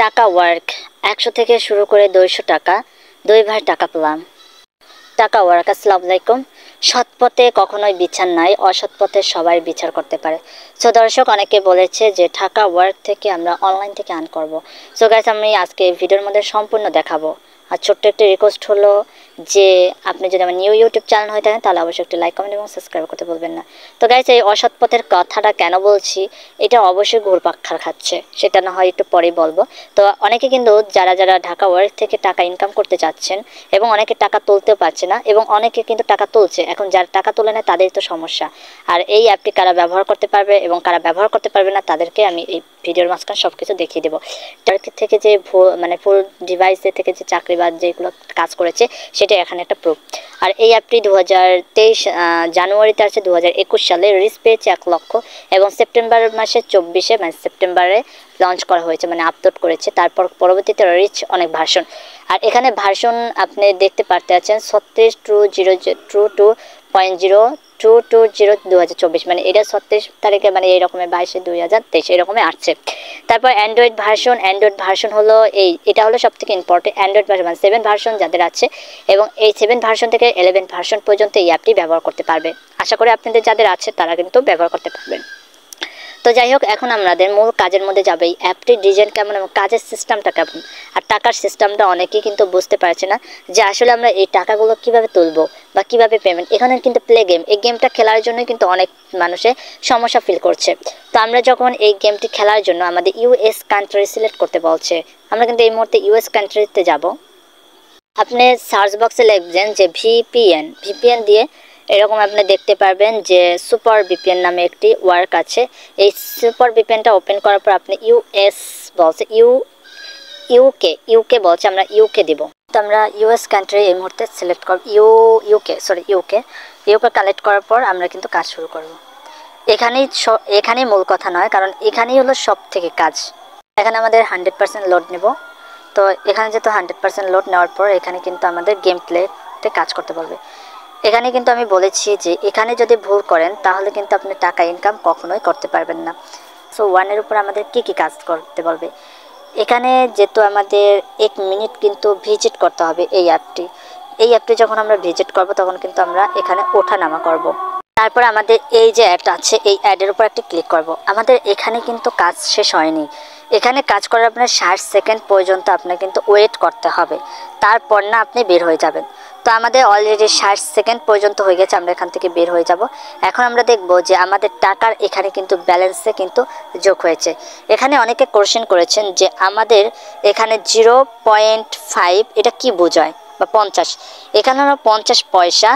টাকা ওয়ার্ক একশো থেকে শুরু করে দুইশো টাকা দুই ভাই টাকা পেলাম টাকা ওয়ার্ক আসসালাম আলাইকুম সৎ পথে কখনোই বিচার নাই অসৎ পথে সবাই বিচার করতে পারে সো দর্শক অনেকে বলেছে যে টাকা ওয়ার্ক থেকে আমরা অনলাইন থেকে আর্ন করব সো গাইস আমি আজকে ভিডিওর মধ্যে সম্পূর্ণ দেখাবো আর ছোট্ট একটি রিকোয়েস্ট হলো যে আপনি যদি আমার নিউ ইউটিউব চ্যানেল হয়ে থাকেন তাহলে অবশ্যই একটি লাইক কমেন্ট এবং সাবস্ক্রাইব করতে বলবেন না তো গাইজ এই অসৎ পথের কথাটা কেন বলছি এটা অবশ্যই ঘুরপাক্ষার খাচ্ছে সেটা না হয় একটু পরে বলবো তো অনেকে কিন্তু যারা যারা ঢাকা ওয়ার্ক থেকে টাকা ইনকাম করতে চাচ্ছেন এবং অনেকে টাকা তুলতেও পারছে না এবং অনেকে কিন্তু টাকা তুলছে এখন যারা টাকা তুলে নেয় তাদের তো সমস্যা আর এই অ্যাপটি কারা ব্যবহার করতে পারবে এবং কারা ব্যবহার করতে পারবে না তাদেরকে আমি এই ভিডিওর মাঝখানে সব কিছু দেখিয়ে দেবো টার্গেট থেকে যে মানে ফুল ডিভাইসে থেকে যে চাকরি বা যেগুলো কাজ করেছে সেটা এখানে একটা প্রুফ আর এই অ্যাপটি দু জানুয়ারিতে আছে দু সালে রিস পেয়েছে এক লক্ষ এবং সেপ্টেম্বর মাসে চব্বিশে মানে সেপ্টেম্বরে লঞ্চ করা হয়েছে মানে আপলোড করেছে তারপর পরবর্তীতে রিচ অনেক ভার্সন আর এখানে ভার্সন আপনি দেখতে পারতে আছেন ছত্রিশ two zero two two point zero two two zero দু হাজার চব্বিশ মানে এটা ছত্রিশ তারিখে মানে এই রকমের বাইশে দুই হাজার তেইশ এরকমই আসছে তারপর অ্যান্ড্রয়েড ভার্সন অ্যান্ড্রয়েড ভার্সন হলো এই এটা হলো সব থেকে ইম্পর্টেন্ট অ্যান্ড্রয়েড ভার্সন মানে সেভেন ভার্সন যাদের আছে এবং এই সেভেন ভার্সন থেকে ইলেভেন ভার্সন পর্যন্ত এই অ্যাপটি ব্যবহার করতে পারবে আশা করি আপনাদের যাদের আছে তারা কিন্তু ব্যবহার করতে পারবেন তো যাই হোক এখন আমাদের মূল কাজের মধ্যে যাবেই অ্যাপটির ডিজাইন কেমন এবং কাজের সিস্টেমটা কেমন আর টাকার সিস্টেমটা অনেকেই কিন্তু বুঝতে পারছে না যে আসলে আমরা এই টাকাগুলো কিভাবে তুলব বা কিভাবে পেমেন্ট এখানে কিন্তু প্লে গেম এই গেমটা খেলার জন্য কিন্তু অনেক মানুষে সমস্যা ফিল করছে তো আমরা যখন এই গেমটি খেলার জন্য আমাদের ইউএস কান্ট্রি সিলেক্ট করতে বলছে আমরা কিন্তু এই মুহূর্তে ইউএস কান্ট্রিতে যাব আপনি সার্চ বক্সে লিখবেন যে ভিপিএন ভিপিএন দিয়ে এরকম আপনি দেখতে পারবেন যে সুপার বিপিএন নামে একটি ওয়ার্ক আছে এই সুপার বিপিএনটা ওপেন করার পর আপনি ইউএস বলছে ইউ ইউকে ইউকে বলছে আমরা ইউকে দিব তো আমরা ইউএস কান্ট্রি এই মুহূর্তে সিলেক্ট করব U UK sorry UK UK collect করার পর আমরা কিন্তু কাজ শুরু করব এখানেই এখানেই মূল কথা নয় কারণ এখানেই হলো সব থেকে কাজ এখানে আমাদের হান্ড্রেড পার্সেন্ট লোড নেব তো এখানে যেহেতু হান্ড্রেড পার্সেন্ট লোড নেওয়ার পর এখানে কিন্তু আমাদের গেম প্লেতে কাজ করতে পারবে এখানে কিন্তু আমি বলেছি যে এখানে যদি ভুল করেন তাহলে কিন্তু আপনি টাকা ইনকাম কখনোই করতে পারবেন না সো ওয়ানের উপর আমাদের কি কি কাজ করতে বলবে এখানে যেহেতু আমাদের এক মিনিট কিন্তু ভিজিট করতে হবে এই অ্যাপটি এই অ্যাপটি যখন আমরা ভিজিট করব তখন কিন্তু আমরা এখানে ওঠা নামা করব। তারপর আমাদের এই যে অ্যাড আছে এই অ্যাডের উপর একটি ক্লিক করব। আমাদের এখানে কিন্তু কাজ শেষ হয়নি এখানে কাজ করার আপনার ষাট সেকেন্ড পর্যন্ত আপনার কিন্তু ওয়েট করতে হবে তারপর না আপনি বের হয়ে যাবেন তো আমাদের অলরেডি ষাট সেকেন্ড পর্যন্ত হয়ে গেছে আমরা এখান থেকে বের হয়ে যাব এখন আমরা দেখব যে আমাদের টাকার এখানে কিন্তু ব্যালেন্সে কিন্তু যোগ হয়েছে এখানে অনেকে কোশ্চেন করেছেন যে আমাদের এখানে জিরো পয়েন্ট ফাইভ এটা কি বোঝায় বা পঞ্চাশ এখানে আমরা পঞ্চাশ পয়সা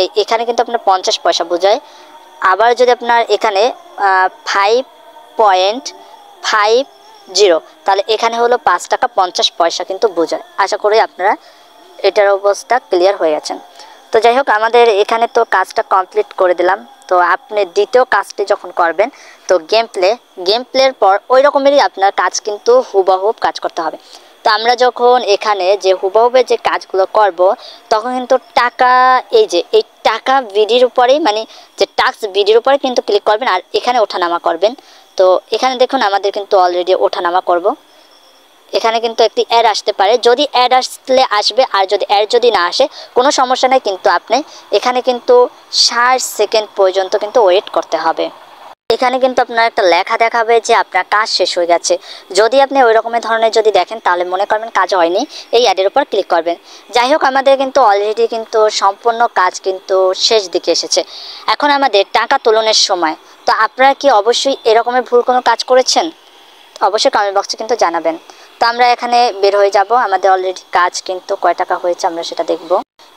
এই এখানে কিন্তু আপনার পঞ্চাশ পয়সা বোঝায় আবার যদি আপনার এখানে ফাইভ পয়েন্ট ফাইভ জিরো তাহলে এখানে হলো পাঁচ টাকা পঞ্চাশ পয়সা কিন্তু বোঝায় আশা করি আপনারা এটার অবস্থা ক্লিয়ার হয়ে গেছে তো যাই হোক আমাদের এখানে তো কাজটা কমপ্লিট করে দিলাম তো আপনি দ্বিতীয় কাজটি যখন করবেন তো গেম প্লে গেম প্লের পর ওই রকমেরই আপনার কাজ কিন্তু হুবহুব কাজ করতে হবে তো আমরা যখন এখানে যে হুবহুবের যে কাজগুলো করব তখন কিন্তু টাকা এই যে এই টাকা বিডির উপরেই মানে যে টাক্স বিডির উপরে কিন্তু ক্লিক করবেন আর এখানে ওঠানামা করবেন তো এখানে দেখুন আমাদের কিন্তু অলরেডি ওঠানামা করব এখানে কিন্তু একটি অ্যাড আসতে পারে যদি অ্যাড আসলে আসবে আর যদি অ্যাড যদি না আসে কোনো সমস্যা নেই কিন্তু আপনি এখানে কিন্তু ষাট সেকেন্ড পর্যন্ত কিন্তু ওয়েট করতে হবে এখানে কিন্তু আপনার একটা লেখা দেখাবে যে আপনার কাজ শেষ হয়ে গেছে যদি আপনি ওই রকমের ধরনের যদি দেখেন তাহলে মনে করবেন কাজ হয়নি এই অ্যাডের উপর ক্লিক করবেন যাই হোক আমাদের কিন্তু অলরেডি কিন্তু সম্পূর্ণ কাজ কিন্তু শেষ দিকে এসেছে এখন আমাদের টাকা তোলনের সময় তো আপনারা কি অবশ্যই এরকমের ভুল কোনো কাজ করেছেন অবশ্যই কমেন্ট বক্সে কিন্তু জানাবেন তো আমরা এখানে বের হয়ে যাব আমাদের অলরেডি কাজ কিন্তু কয় টাকা হয়েছে আমরা সেটা দেখব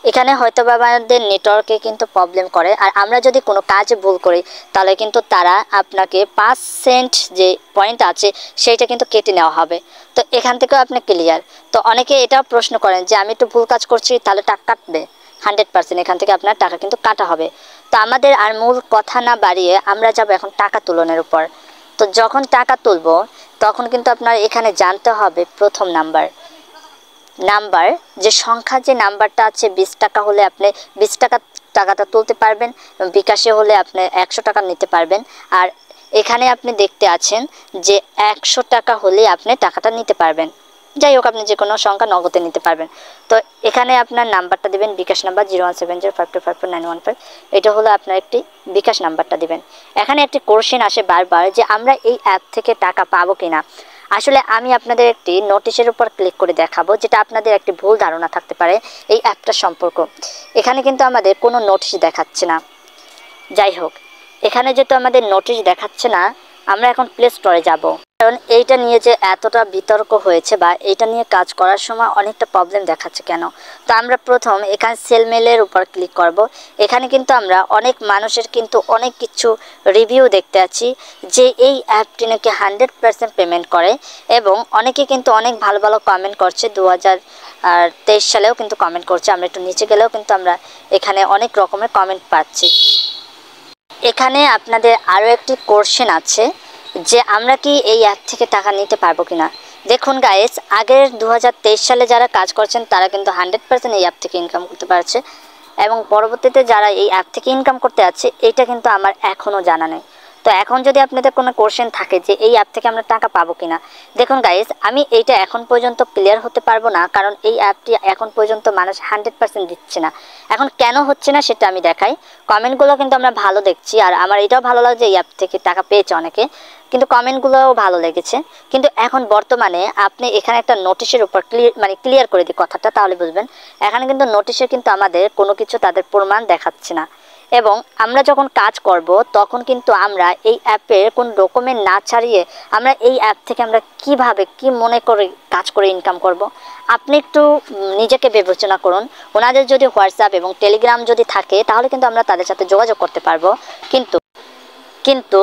এখানে হয়তো বা আমাদের নেটওয়ার্কে কিন্তু প্রবলেম করে আর আমরা যদি কোনো কাজ ভুল করি তাহলে কিন্তু তারা আপনাকে পাঁচ সেন্ট যে পয়েন্ট আছে সেইটা কিন্তু কেটে নেওয়া হবে তো এখান থেকেও আপনি ক্লিয়ার তো অনেকে এটাও প্রশ্ন করেন যে আমি একটু ভুল কাজ করছি তাহলে টাকা কাটবে হান্ড্রেড পার্সেন্ট এখান থেকে আপনার টাকা কিন্তু কাটা হবে তো আমাদের আর মূল কথা না বাড়িয়ে আমরা যাব এখন টাকা তুলনের উপর তো যখন টাকা তুলব তখন কিন্তু আপনার এখানে জানতে হবে প্রথম নাম্বার নাম্বার যে সংখ্যা যে নাম্বারটা আছে বিশ টাকা হলে আপনি বিশ টাকা টাকাটা তুলতে পারবেন বিকাশে হলে আপনি একশো টাকা নিতে পারবেন আর এখানে আপনি দেখতে আছেন যে একশো টাকা হলে আপনি টাকাটা নিতে পারবেন যাই হোক আপনি যে কোনো সংখ্যা নগদে নিতে পারবেন তো এখানে আপনার নাম্বারটা দেবেন bKash number zero one seven zero five two five four nine one five এটা হলো আপনার একটি বিকাশ নাম্বারটা দেবেন এখানে একটি কোশ্চেন আসে বারবার যে আমরা এই অ্যাপ থেকে টাকা পাবো কি না আসলে আমি আপনাদের একটি নোটিশের উপর ক্লিক করে দেখাবো যেটা আপনাদের একটি ভুল ধারণা থাকতে পারে এই অ্যাপটার সম্পর্ক এখানে কিন্তু আমাদের কোনো নোটিশ দেখাচ্ছে না যাই হোক এখানে যেহেতু আমাদের নোটিশ দেখাচ্ছে না আমরা এখন প্লে স্টোরে যাব কারণ এইটা নিয়ে যে এতটা বিতর্ক হয়েছে বা এইটা নিয়ে কাজ করার সময় অনেকটা প্রবলেম দেখাচ্ছে কেন তো আমরা প্রথম এখানে সেলমেলের উপর ক্লিক করব এখানে কিন্তু আমরা অনেক মানুষের কিন্তু অনেক কিছু রিভিউ দেখতে আছি যে এই অ্যাপটি নাকি হান্ড্রেড পারসেন্ট পেমেন্ট করে এবং অনেকে কিন্তু অনেক ভালো ভালো কমেন্ট করছে দু তেইশ সালেও কিন্তু কমেন্ট করছে আমরা একটু নিচে গেলেও কিন্তু আমরা এখানে অনেক রকমের কমেন্ট পাচ্ছি এখানে আপনাদের আরও একটি কোর্শন আছে যে আমরা কি এই অ্যাপ থেকে টাকা নিতে পারবো কি না দেখুন গাইস আগের দু সালে যারা কাজ করছেন তারা কিন্তু হান্ড্রেড পার্সেন্ট এই অ্যাপ থেকে ইনকাম করতে পারছে এবং পরবর্তীতে যারা এই অ্যাপ থেকে ইনকাম করতে আছে এটা কিন্তু আমার এখনও জানা নেই তো এখন যদি আপনাদের কোনো কোশ্চেন থাকে যে এই অ্যাপ থেকে আমরা টাকা পাবো কি না দেখুন গাইজ আমি এইটা এখন পর্যন্ত ক্লিয়ার হতে পারবো না কারণ এই অ্যাপটি এখন পর্যন্ত মানুষ হান্ড্রেড পার্সেন্ট দিচ্ছে না এখন কেন হচ্ছে না সেটা আমি দেখাই কমেন্টগুলো কিন্তু আমরা ভালো দেখছি আর আমার এটাও ভালো লাগছে এই অ্যাপ থেকে টাকা পেয়েছে অনেকে কিন্তু কমেন্টগুলোও ভালো লেগেছে কিন্তু এখন বর্তমানে আপনি এখানে একটা নোটিশের উপর ক্লিয়ার মানে ক্লিয়ার করে দিই কথাটা তাহলে বুঝবেন এখানে কিন্তু নোটিশে কিন্তু আমাদের কোনো কিছু তাদের প্রমাণ দেখাচ্ছে না এবং আমরা যখন কাজ করব তখন কিন্তু আমরা এই অ্যাপের কোন ডকুমেন্ট না ছাড়িয়ে আমরা এই অ্যাপ থেকে আমরা কিভাবে কি মনে করে কাজ করে ইনকাম করব। আপনি একটু নিজেকে বিবেচনা করুন ওনাদের যদি হোয়াটসঅ্যাপ এবং টেলিগ্রাম যদি থাকে তাহলে কিন্তু আমরা তাদের সাথে যোগাযোগ করতে পারবো কিন্তু কিন্তু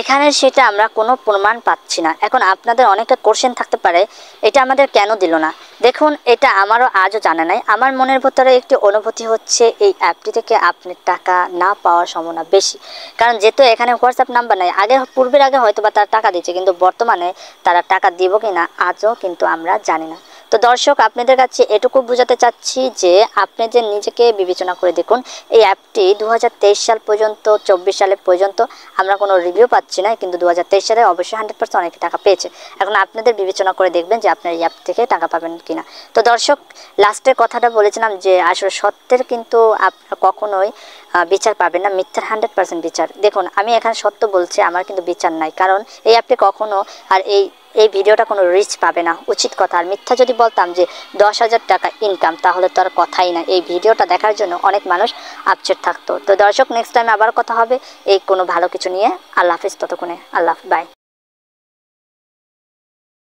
এখানে সেটা আমরা কোনো প্রমাণ পাচ্ছি না এখন আপনাদের অনেকটা কোশ্চেন থাকতে পারে এটা আমাদের কেন দিল না দেখুন এটা আমারও আজও জানা নাই আমার মনের ভেতরে একটি অনুভূতি হচ্ছে এই অ্যাপটি থেকে আপনি টাকা না পাওয়ার সম্ভাবনা বেশি কারণ যেহেতু এখানে হোয়াটসঅ্যাপ নাম্বার নাই আগে পূর্বের আগে হয়তো বা তারা টাকা দিচ্ছে কিন্তু বর্তমানে তারা টাকা দিব কি না আজও কিন্তু আমরা জানি না তো দর্শক আপনাদের কাছে এটুকু বোঝাতে চাচ্ছি যে আপনি যে নিজেকে বিবেচনা করে দেখুন এই অ্যাপটি দু সাল পর্যন্ত চব্বিশ সালে পর্যন্ত আমরা কোনো রিভিউ পাচ্ছি না কিন্তু দু সালে অবশ্যই হান্ড্রেড পার্সেন্ট অনেকে টাকা পেয়েছে এখন আপনাদের বিবেচনা করে দেখবেন যে আপনার এই অ্যাপ থেকে টাকা পাবেন কিনা তো দর্শক লাস্টের কথাটা বলেছিলাম যে আসলে সত্যের কিন্তু আপনার কখনোই বিচার পাবেন না মিথ্যার হান্ড্রেড পার্সেন্ট বিচার দেখুন আমি এখানে সত্য বলছি আমার কিন্তু বিচার নাই কারণ এই অ্যাপটি কখনো আর এই এই ভিডিওটা কোনো রিচ পাবে না উচিত কথা আর মিথ্যা যদি বলতাম যে দশ হাজার টাকা ইনকাম তাহলে তো আর কথাই না এই ভিডিওটা দেখার জন্য অনেক মানুষ আপচেট থাকতো তো দর্শক নেক্সট টাইম আবার কথা হবে এই কোনো ভালো কিছু নিয়ে আল্লাহ হাফিজ ততক্ষণে আল্লাহ বাই